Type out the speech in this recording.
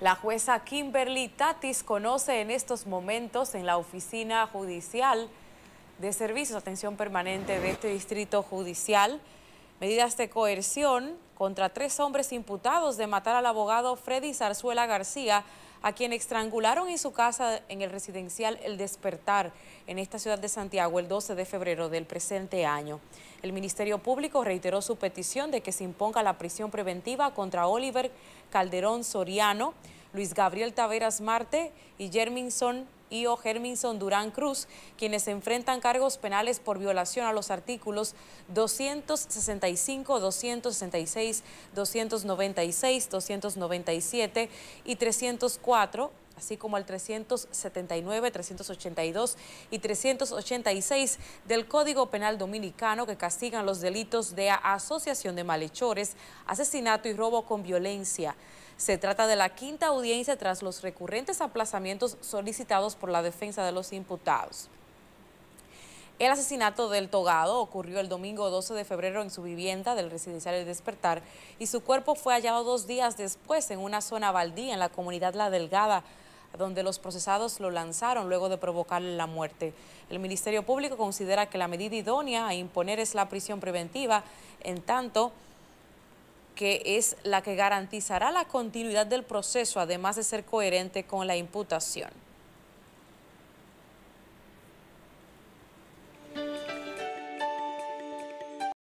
La jueza Kimberly Tatis conoce en estos momentos en la oficina judicial de servicios, atención permanente de este distrito judicial, medidas de coerción contra tres hombres imputados de matar al abogado Freddy Zarzuela García, a quien estrangularon en su casa en el residencial El Despertar, en esta ciudad de Santiago, el 12 de febrero del presente año. El Ministerio Público reiteró su petición de que se imponga la prisión preventiva contra Oliver Calderón Soriano, Luis Gabriel Taveras Marte y Jerminson y o Germinson Durán Cruz, quienes enfrentan cargos penales por violación a los artículos 265, 266, 296, 297 y 304 así como el 379, 382 y 386 del Código Penal Dominicano que castigan los delitos de asociación de malhechores, asesinato y robo con violencia. Se trata de la quinta audiencia tras los recurrentes aplazamientos solicitados por la defensa de los imputados. El asesinato del togado ocurrió el domingo 12 de febrero en su vivienda del residencial El Despertar y su cuerpo fue hallado dos días después en una zona baldía en la comunidad La Delgada, donde los procesados lo lanzaron luego de provocarle la muerte. El Ministerio Público considera que la medida idónea a imponer es la prisión preventiva, en tanto que es la que garantizará la continuidad del proceso, además de ser coherente con la imputación.